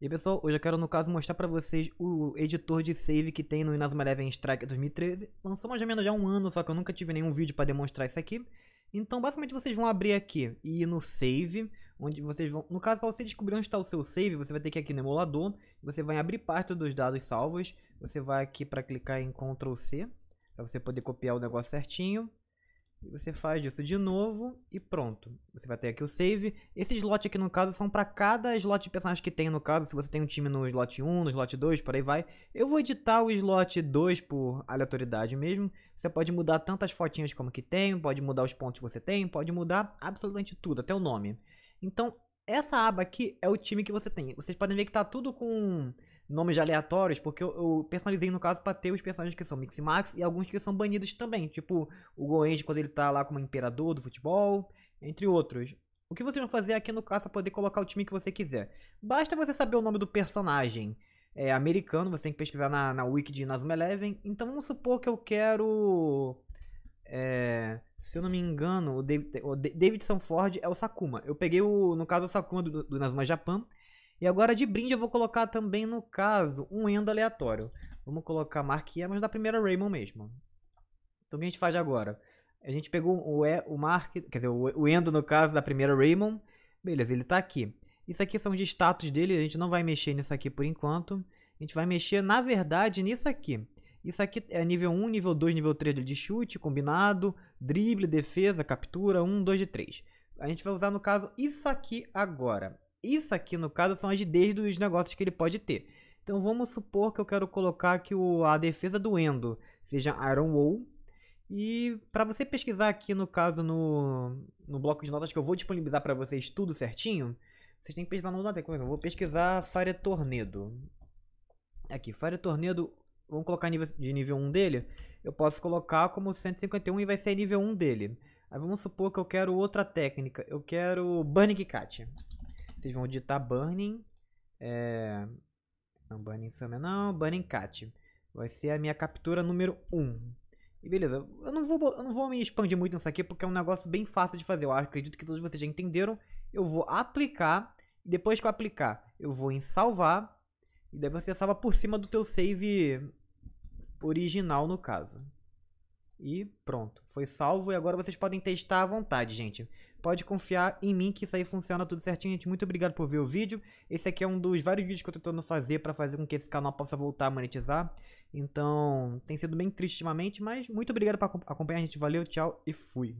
E pessoal, hoje eu quero no caso mostrar para vocês o editor de save que tem no Inazuma Eleven Strike 2013. Lançou mais ou menos já um ano, só que eu nunca tive nenhum vídeo para demonstrar isso aqui. Então basicamente vocês vão abrir aqui e ir no save, onde vocês vão... No caso, para você descobrir onde está o seu save, você vai ter que ir aqui no emulador, você vai abrir parte dos dados salvos, você vai aqui para clicar em Ctrl C, para você poder copiar o negócio certinho. Você faz isso de novo e pronto. Você vai ter aqui o save. Esse slot aqui, no caso, são para cada slot de personagem que tem, no caso. Se você tem um time no slot 1, no slot 2, por aí vai. Eu vou editar o slot 2 por aleatoriedade mesmo. Você pode mudar tantas fotinhas como que tem, pode mudar os pontos que você tem, pode mudar absolutamente tudo, até o nome. Então, essa aba aqui é o time que você tem. Vocês podem ver que tá tudo com nomes aleatórios, porque eu, eu personalizei no caso pra ter os personagens que são Mix e Max e alguns que são banidos também, tipo o Goenji quando ele tá lá como imperador do futebol, entre outros. O que vocês vão fazer aqui no caso é poder colocar o time que você quiser. Basta você saber o nome do personagem é, americano, você tem que pesquisar na, na wiki de Nazuma Eleven. Então vamos supor que eu quero... É, se eu não me engano, o, David, o Davidson Ford é o Sakuma. Eu peguei, o, no caso, o Sakuma do, do Nazuma Japan e agora de brinde eu vou colocar também, no caso, um endo aleatório. Vamos colocar Mark mas da primeira Raymond mesmo. Então o que a gente faz agora? A gente pegou o, e, é, o Mark, quer dizer, o Endo no caso da primeira Raymond. Beleza, ele tá aqui. Isso aqui são os de status dele, a gente não vai mexer nisso aqui por enquanto. A gente vai mexer, na verdade, nisso aqui. Isso aqui é nível 1, nível 2, nível 3 de chute, combinado, drible, defesa, captura, 1, 2 e 3. A gente vai usar, no caso, isso aqui agora. Isso aqui, no caso, são as ideias dos negócios que ele pode ter. Então vamos supor que eu quero colocar que o, a defesa do Endo seja Iron Wall. E para você pesquisar aqui, no caso, no, no bloco de notas que eu vou disponibilizar para vocês tudo certinho, vocês têm que pesquisar no nota. Eu vou pesquisar Fire Tornado. Aqui, Fire Tornado, vamos colocar nível, de nível 1 dele. Eu posso colocar como 151 e vai ser nível 1 dele. Aí vamos supor que eu quero outra técnica. Eu quero Burning Cat. Vocês vão digitar Burning. É... Não, Burning Summer não, Burning Cat. Vai ser a minha captura número 1. E beleza, eu não, vou, eu não vou me expandir muito nisso aqui porque é um negócio bem fácil de fazer. Eu acredito que todos vocês já entenderam. Eu vou aplicar. E depois que eu aplicar, eu vou em salvar. E daí você salva por cima do teu save original no caso. E pronto, foi salvo e agora vocês podem testar à vontade, gente. Pode confiar em mim que isso aí funciona tudo certinho, gente. Muito obrigado por ver o vídeo. Esse aqui é um dos vários vídeos que eu tô tentando fazer para fazer com que esse canal possa voltar a monetizar. Então, tem sido bem triste ultimamente, mas muito obrigado por acompanhar, gente. Valeu, tchau e fui.